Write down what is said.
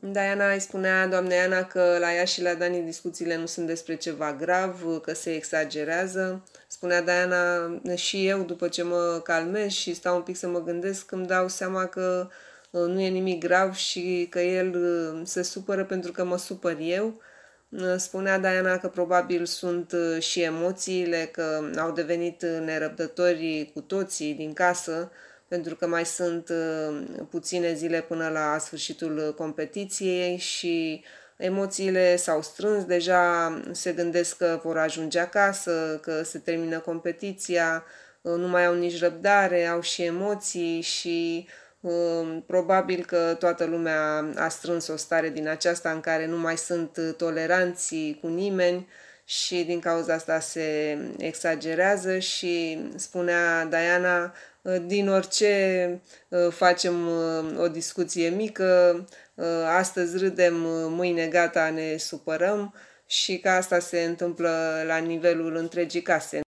Diana îi spunea doamne Ana că la ea și la Dani discuțiile nu sunt despre ceva grav, că se exagerează. Spunea Diana, și eu după ce mă calmez și stau un pic să mă gândesc, îmi dau seama că uh, nu e nimic grav și că el uh, se supără pentru că mă supăr eu. Uh, spunea Diana că probabil sunt și emoțiile, că au devenit nerăbdători cu toții din casă, pentru că mai sunt uh, puține zile până la sfârșitul competiției și emoțiile s-au strâns deja, se gândesc că vor ajunge acasă, că se termină competiția, uh, nu mai au nici răbdare, au și emoții și uh, probabil că toată lumea a strâns o stare din aceasta în care nu mai sunt toleranții cu nimeni și din cauza asta se exagerează și spunea Diana, ă, din orice ă, facem ă, o discuție mică, astăzi râdem, mâine gata ne supărăm și că asta se întâmplă la nivelul întregii case.